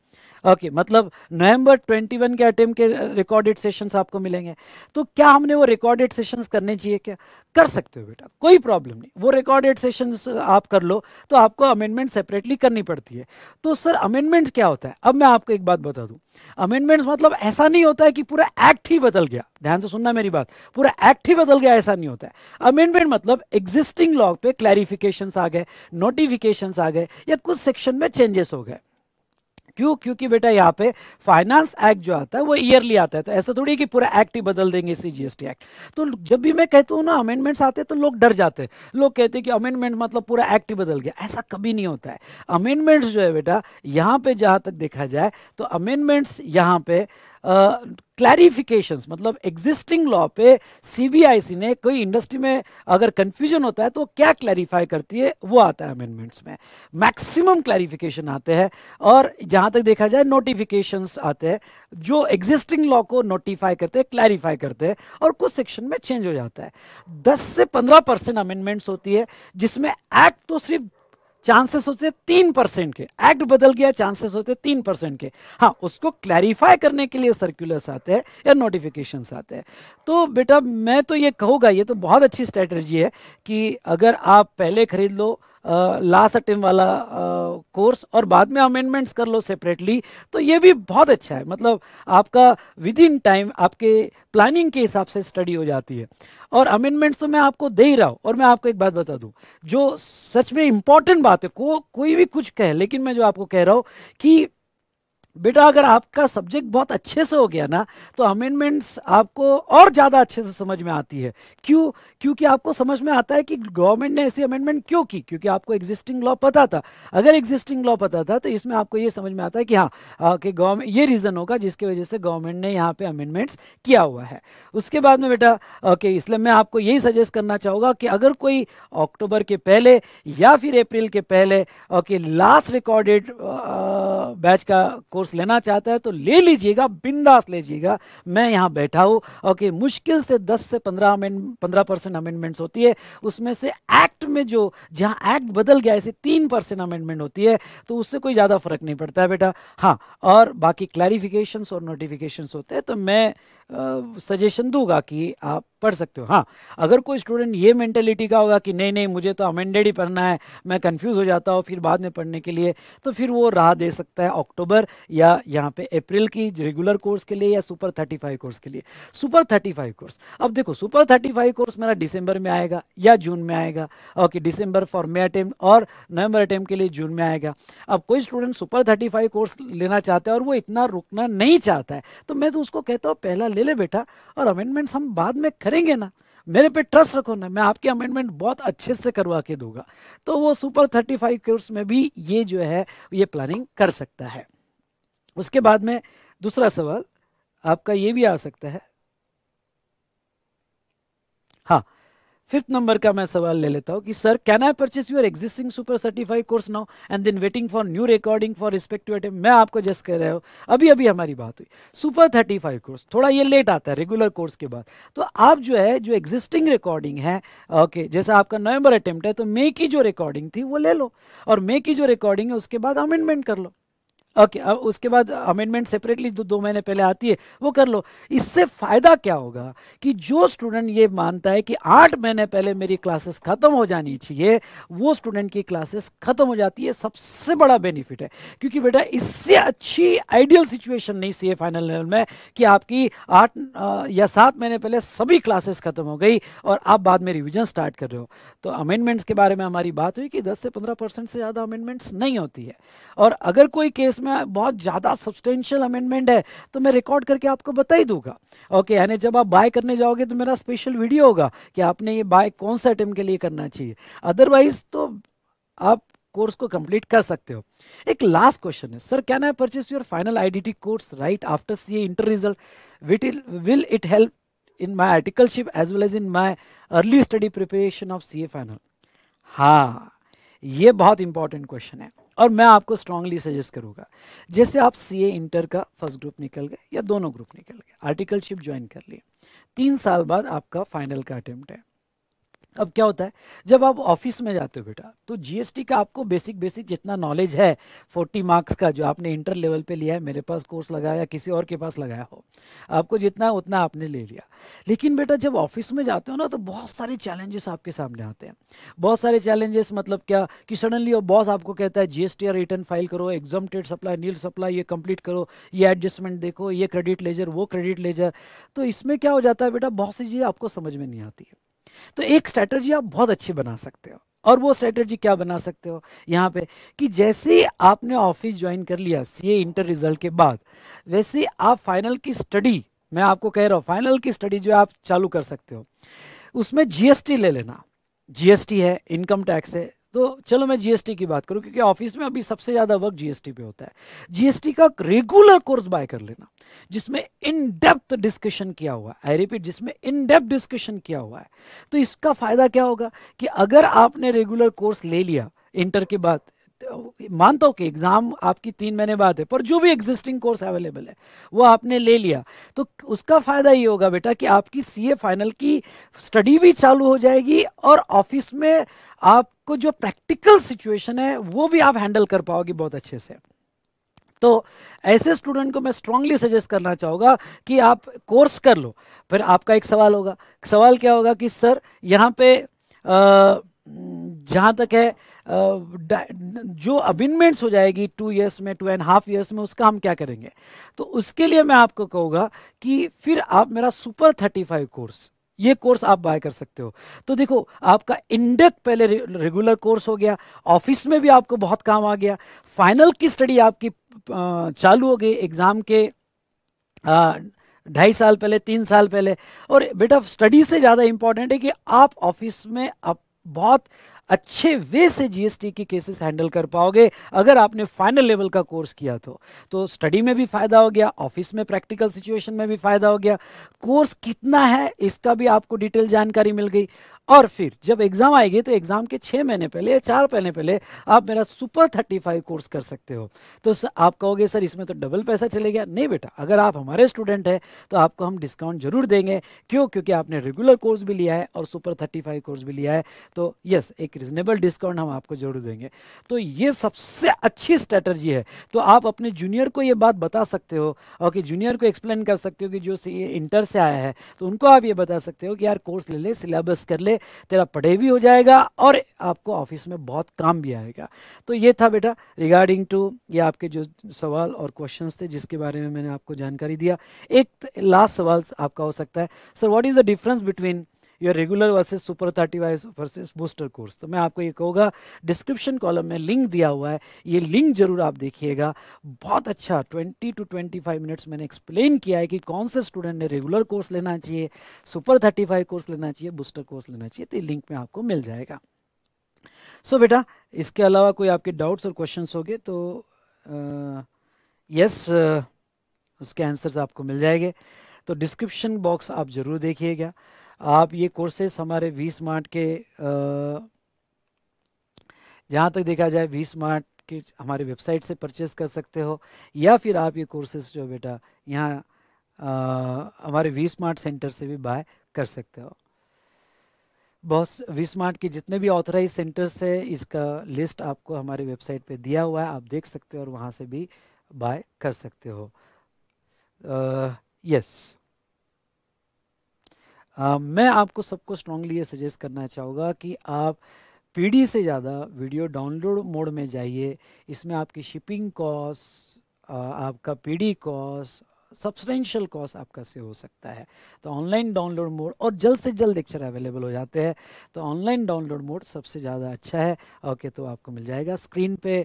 ओके मतलब नवंबर 21 के अटेम्प के रिकॉर्डेड सेशंस आपको मिलेंगे तो क्या हमने वो रिकॉर्डेड सेशंस करने चाहिए क्या कर सकते हो बेटा कोई प्रॉब्लम नहीं वो रिकॉर्डेड सेशंस आप कर लो तो आपको अमेंडमेंट सेपरेटली करनी पड़ती है तो सर अमेंडमेंट्स क्या होता है अब मैं आपको एक बात बता दूँ अमेंडमेंट्स मतलब ऐसा नहीं होता है कि पूरा एक्ट ही बदल गया ध्यान से सुनना मेरी बात पूरा एक्ट ही बदल गया ऐसा नहीं होता है अमेंडमेंट मतलब एग्जिस्टिंग लॉ पे क्लैरिफिकेशन आ गए नोटिफिकेशन आ गए या कुछ सेक्शन में चेंजेस हो गए क्यों क्योंकि बेटा यहाँ पे फाइनेंस एक्ट जो आता है वो ईयरली आता है तो ऐसा थोड़ी कि पूरा एक्ट ही बदल देंगे सी जीएसटी एक्ट तो जब भी मैं कहता हूँ ना अमेंडमेंट्स आते हैं तो लोग डर जाते हैं लोग कहते हैं कि अमेंडमेंट मतलब पूरा एक्ट ही बदल गया ऐसा कभी नहीं होता है अमेंडमेंट्स जो है बेटा यहाँ पे जहाँ तक देखा जाए तो अमेंडमेंट्स यहाँ पे क्लैरिफिकेशंस मतलब एग्जिस्टिंग लॉ पे सीबीआईसी ने कोई इंडस्ट्री में अगर कंफ्यूजन होता है तो क्या क्लैरिफाई करती है वो आता है अमेंडमेंट्स में मैक्सिमम क्लैरिफिकेशन आते हैं और जहां तक देखा जाए नोटिफिकेशंस आते हैं जो एग्जिस्टिंग लॉ को नोटिफाई करते हैं क्लैरिफाई करते हैं और कुछ सेक्शन में चेंज हो जाता है दस से पंद्रह परसेंट अमेंडमेंट्स होती है जिसमें एक्ट तो सिर्फ चांसेस होते तीन परसेंट के एक्ट बदल गया चांसेस होते तीन परसेंट के हाँ उसको क्लैरिफाई करने के लिए सर्कुलर्स आते हैं या नोटिफिकेशन आते हैं तो बेटा मैं तो ये कहूँगा ये तो बहुत अच्छी स्ट्रेटजी है कि अगर आप पहले खरीद लो लास्ट अटेम वाला कोर्स और बाद में अमेंडमेंट्स कर लो सेपरेटली तो ये भी बहुत अच्छा है मतलब आपका विद इन टाइम आपके प्लानिंग के हिसाब से स्टडी हो जाती है और अमेंडमेंट्स तो मैं आपको दे ही रहा हूँ और मैं आपको एक बात बता दूँ जो सच में इम्पॉर्टेंट बात है को कोई भी कुछ कहे लेकिन मैं जो आपको कह रहा हूँ कि बेटा अगर आपका सब्जेक्ट बहुत अच्छे से हो गया ना तो अमेंडमेंट्स आपको और ज़्यादा अच्छे से समझ में आती है क्यों क्योंकि आपको समझ में आता है कि गवर्नमेंट ने ऐसी अमेंडमेंट क्यों की क्योंकि आपको एग्जिस्टिंग लॉ पता था अगर एग्जिस्टिंग लॉ पता था तो इसमें आपको ये समझ में आता है कि हाँ कि गवर्नमेंट ये रीज़न होगा जिसकी वजह से गवर्नमेंट ने यहाँ पर अमेंडमेंट्स किया हुआ है उसके बाद में बेटा ओके इसलिए मैं आपको यही सजेस्ट करना चाहूँगा कि अगर कोई अक्टूबर के पहले या फिर अप्रैल के पहले ओके लास्ट रिकॉर्डेड बैच का कोर्स कोर्स लेना चाहता है तो ले लीजिएगा बिंदास लीजिएगा मैं यहाँ बैठा हूँ ओके मुश्किल से 10 से 15 अमेंड पंद्रह परसेंट अमेंडमेंट्स होती है उसमें से एक्ट में जो जहाँ एक्ट बदल गया ऐसे तीन परसेंट अमेंडमेंट होती है तो उससे कोई ज़्यादा फर्क नहीं पड़ता है बेटा हाँ और बाकी क्लैरिफिकेशन और नोटिफिकेशन होते हैं तो मैं सजेशन दूंगा कि आप पढ़ सकते हो हाँ अगर कोई स्टूडेंट ये मेंटेलिटी का होगा कि नहीं नहीं मुझे तो अमेंडेड ही पढ़ना है मैं कंफ्यूज हो जाता हूँ फिर बाद में पढ़ने के लिए तो फिर वो राह दे सकता है अक्टूबर या यहाँ पे अप्रैल की रेगुलर कोर्स के लिए या सुपर थर्टी फाइव कोर्स के लिए सुपर थर्टी फाइव कोर्स अब देखो सुपर थर्टी फाइव कोर्स मेरा डिसम्बर में आएगा या जून में आएगा okay December for May attempt और नवंबर अटैम्प्ट के लिए जून में आएगा अब कोई student super thirty five course लेना चाहता है और वो इतना रुकना नहीं चाहता है तो मैं तो उसको कहता हूँ पहला ले ले बेटा और अमेंडमेंट्स हम बाद में करेंगे ना मेरे पे ट्रस्ट रखो ना मैं आपके अमेंडमेंट बहुत अच्छे से करवा के दूंगा तो वो सुपर थर्टी फाइव कोर्स में भी ये जो है ये प्लानिंग कर सकता है उसके बाद में दूसरा सवाल आपका ये भी आ सकता है फिफ्थ नंबर का मैं सवाल ले लेता हूँ कि sir can I purchase your existing super certified course now and then waiting for new recording for respective to मैं आपको जस्ट कह रहा हूं अभी अभी हमारी बात हुई सुपर थर्टी फाइव कोर्स थोड़ा ये लेट आता है रेगुलर कोर्स के बाद तो आप जो है जो एग्जिस्टिंग रिकॉर्डिंग है ओके okay, जैसे आपका नवंबर अटेम्प्ट है तो मे की जो रिकॉर्डिंग थी वो ले लो और मे की जो रिकॉर्डिंग है उसके बाद अमेंडमेंट कर लो ओके okay, अब उसके बाद अमेंडमेंट सेपरेटली जो दो महीने पहले आती है वो कर लो इससे फ़ायदा क्या होगा कि जो स्टूडेंट ये मानता है कि आठ महीने पहले मेरी क्लासेस ख़त्म हो जानी चाहिए वो स्टूडेंट की क्लासेस ख़त्म हो जाती है सबसे बड़ा बेनिफिट है क्योंकि बेटा इससे अच्छी आइडियल सिचुएशन नहीं सी है फाइनल लेवल में कि आपकी आठ या सात महीने पहले सभी क्लासेस ख़त्म हो गई और आप बाद में रिविजन स्टार्ट कर रहे हो तो अमेंडमेंट्स के बारे में हमारी बात हुई कि दस से पंद्रह से ज़्यादा अमेंडमेंट्स नहीं होती है और अगर कोई केस इसमें बहुत ज़्यादा सब्सटेंशियल अमेंडमेंट है तो मैं रिकॉर्ड करके आपको बता ही दूंगा ओके यानी जब आप बाय करने जाओगे तो मेरा स्पेशल वीडियो होगा कि आपने ये बाय कौन से आइटम के लिए करना चाहिए अदरवाइज तो आप कोर्स को कंप्लीट कर सकते हो एक लास्ट क्वेश्चन है sir can I purchase your final I course right after C inter result will it help in my articleship as well as in my early study preparation of C final हाँ ये बहुत important question है और मैं आपको strongly suggest करूंगा जैसे आप सी ए इंटर का फर्स्ट ग्रुप निकल गए या दोनों ग्रुप निकल गए आर्टिकलशिप ज्वाइन कर लिए तीन साल बाद आपका फाइनल का अटेम्प्ट है अब क्या होता है जब आप ऑफिस में जाते हो बेटा तो जीएसटी का आपको बेसिक बेसिक जितना नॉलेज है 40 मार्क्स का जो आपने इंटर लेवल पे लिया है मेरे पास कोर्स लगाया किसी और के पास लगाया हो आपको जितना उतना आपने ले लिया लेकिन बेटा जब ऑफिस में जाते हो ना तो बहुत सारे चैलेंजेस आपके सामने आते हैं बहुत सारे चैलेंजेस मतलब क्या कि सडनली बॉस आपको कहता है जीएसटी रिटर्न फाइल करो एग्जामटेड सप्लाई नील सप्लाई ये कंप्लीट करो ये एडजस्टमेंट देखो ये क्रेडिट लेजर वो क्रेडिट लेजर तो इसमें क्या हो जाता है बेटा बहुत सी चीज़ें आपको समझ में नहीं आती है तो एक स्ट्रैटर्जी आप बहुत अच्छी बना सकते हो और वो स्ट्रैटर्जी क्या बना सकते हो यहाँ पे कि जैसे आपने ऑफिस ज्वाइन कर लिया सीए इंटर रिजल्ट के बाद वैसे आप फाइनल की स्टडी मैं आपको कह रहा हूँ फाइनल की स्टडी जो आप चालू कर सकते हो उसमें जीएसटी ले लेना जीएसटी है इनकम टैक्स है तो चलो मैं जीएसटी की बात करूं क्योंकि ऑफिस में अभी सबसे ज़्यादा वर्क जीएसटी पे होता है जीएसटी का रेगुलर कोर्स बाय कर लेना जिसमें इन डेप्थ डिस्कशन किया हुआ है आई रिपीट जिसमें इन डेप्थ डिस्कशन किया हुआ है तो इसका फ़ायदा क्या होगा कि अगर आपने रेगुलर कोर्स ले लिया इंटर के बाद मानता हूं कि एग्ज़ाम आपकी तीन महीने बाद है पर जो भी एग्जिस्टिंग कोर्स अवेलेबल है वो आपने ले लिया तो उसका फ़ायदा ये होगा बेटा कि आपकी सीए फाइनल की स्टडी भी चालू हो जाएगी और ऑफिस में आप आपको जो प्रैक्टिकल सिचुएशन है वो भी आप हैंडल कर पाओगे बहुत अच्छे से तो ऐसे स्टूडेंट को मैं स्ट्रांगली सजेस्ट करना चाहूँगा कि आप कोर्स कर लो फिर आपका एक सवाल होगा सवाल क्या होगा कि सर यहाँ पे जहाँ तक है जो अबिनमेंट्स हो जाएगी टू इयर्स में टू एंड हाफ इयर्स में उसका हम क्या करेंगे तो उसके लिए मैं आपको कहूँगा कि फिर आप मेरा सुपर थर्टी फाइव कोर्स ये कोर्स आप बाय कर सकते हो तो देखो आपका इंडेक पहले रेगुलर कोर्स हो गया ऑफिस में भी आपको बहुत काम आ गया फाइनल की स्टडी आपकी चालू हो गई एग्ज़ाम के ढाई साल पहले तीन साल पहले और बेटा स्टडी से ज़्यादा इम्पॉर्टेंट है कि आप ऑफिस में आप बहुत अच्छे वे से जीएसटी की केसेस हैंडल कर पाओगे अगर आपने फाइनल लेवल का कोर्स किया तो तो स्टडी में भी फायदा हो गया ऑफिस में प्रैक्टिकल सिचुएशन में भी फायदा हो गया कोर्स कितना है इसका भी आपको डिटेल जानकारी मिल गई और फिर जब एग्ज़ाम आएगी तो एग्ज़ाम के छः महीने पहले या चार महीने पहले आप मेरा सुपर थर्टी फाइव कोर्स कर सकते हो तो सर आप कहोगे सर इसमें तो डबल पैसा चले गया नहीं बेटा अगर आप हमारे स्टूडेंट हैं तो आपको हम डिस्काउंट जरूर देंगे क्यों क्योंकि आपने रेगुलर कोर्स भी लिया है और सुपर थर्टी फाइव कोर्स भी लिया है तो यस एक रिजनेबल डिस्काउंट हम आपको जरूर देंगे तो ये सबसे अच्छी स्ट्रेटर्जी है तो आप अपने जूनियर को ये बात बता सकते हो और कि जूनियर को एक्सप्लेन कर सकते हो कि जो इंटर से आया है तो उनको आप ये बता सकते हो कि यार कोर्स ले ले सिलेबस कर ले तेरा पढ़े भी हो जाएगा और आपको ऑफिस में बहुत काम भी आएगा तो ये था बेटा रिगार्डिंग टू ये आपके जो सवाल और क्वेश्चंस थे जिसके बारे में मैंने आपको जानकारी दिया एक लास्ट सवाल आपका हो सकता है sir what is the difference between your regular versus super thirty five versus booster course तो मैं आपको ये कहूँगा डिस्क्रिप्शन कॉलम में लिंक दिया हुआ है ये लिंक जरूर आप देखिएगा बहुत अच्छा twenty two twenty five minutes मैंने एक्सप्लेन किया है कि कौन से स्टूडेंट ने रेगुलर कोर्स लेना चाहिए सुपर थर्टी फाइव कोर्स लेना चाहिए बूस्टर कोर्स लेना चाहिए तो ये लिंक में आपको मिल जाएगा सो so, बेटा इसके अलावा कोई आपके डाउट्स और क्वेश्चन हो गए तो यस उसके आंसर्स आपको मिल जाएंगे तो डिस्क्रिप्शन बॉक्स आप ज़रूर देखिएगा आप ये कोर्सेस हमारे वी स्मार्ट के जहाँ तक देखा जाए वी स्मार्ट की हमारे वेबसाइट से परचेस कर सकते हो या फिर आप ये कोर्सेस जो बेटा यहाँ हमारे वी स्मार्ट सेंटर से भी बाय कर सकते हो बहुत वी स्मार्ट के जितने भी ऑथराइज सेंटर्स है इसका लिस्ट आपको हमारे वेबसाइट पे दिया हुआ है आप देख सकते हो और वहाँ से भी बाय कर सकते हो यस uh, yes. मैं आपको सबको स्ट्रांगली ये सजेस्ट करना चाहूँगा कि आप पीडी से ज़्यादा वीडियो डाउनलोड मोड में जाइए इसमें आपकी शिपिंग कॉस्ट आपका पीडी कॉस्ट सब्सटेंशियल कॉस्ट आपका से हो सकता है तो ऑनलाइन डाउनलोड मोड और जल्द से जल्द लेक्चर अवेलेबल हो जाते हैं तो ऑनलाइन डाउनलोड मोड सबसे ज़्यादा अच्छा है ओके तो आपको मिल जाएगा स्क्रीन पे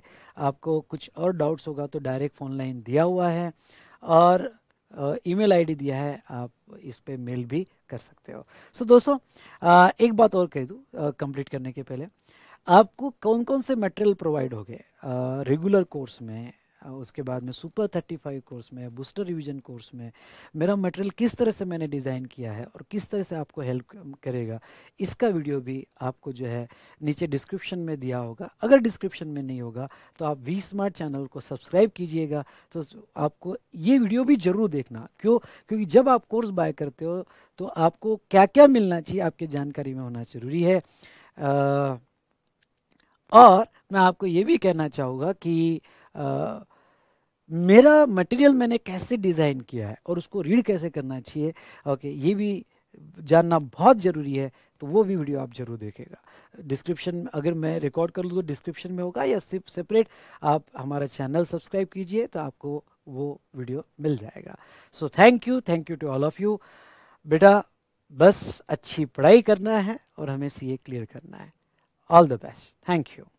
आपको कुछ और डाउट्स होगा तो डायरेक्ट ऑनलाइन दिया हुआ है और ईमेल आईडी दिया है आप इस पर मेल भी कर सकते हो सो so, दोस्तों आ, एक बात और कह दूँ कंप्लीट करने के पहले आपको कौन कौन से मटेरियल प्रोवाइड हो गए रेगुलर कोर्स में उसके बाद में सुपर थर्टी फाइव कोर्स में बूस्टर रिवीजन कोर्स में मेरा मटेरियल किस तरह से मैंने डिज़ाइन किया है और किस तरह से आपको हेल्प करेगा इसका वीडियो भी आपको जो है नीचे डिस्क्रिप्शन में दिया होगा अगर डिस्क्रिप्शन में नहीं होगा तो आप वी स्मार्ट चैनल को सब्सक्राइब कीजिएगा तो आपको ये वीडियो भी ज़रूर देखना क्यों क्योंकि जब आप कोर्स बाय करते हो तो आपको क्या क्या मिलना चाहिए आपकी जानकारी में होना ज़रूरी है आ, और मैं आपको ये भी कहना चाहूँगा कि आ, मेरा मटेरियल मैंने कैसे डिज़ाइन किया है और उसको रीड कैसे करना चाहिए ओके ये भी जानना बहुत ज़रूरी है तो वो भी वीडियो आप ज़रूर देखेगा डिस्क्रिप्शन अगर मैं रिकॉर्ड कर लूँ तो डिस्क्रिप्शन में होगा या सिर्फ सेपरेट आप हमारा चैनल सब्सक्राइब कीजिए तो आपको वो वीडियो मिल जाएगा so thank you thank you to all of you बेटा बस अच्छी पढ़ाई करना है और हमें सी क्लियर करना है all the best thank you